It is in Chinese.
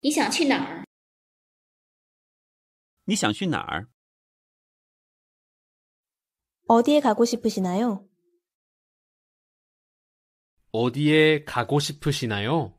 你想去哪儿？你想去哪儿？어디에가고싶으시나 요？ 어디에가고싶으시나 요？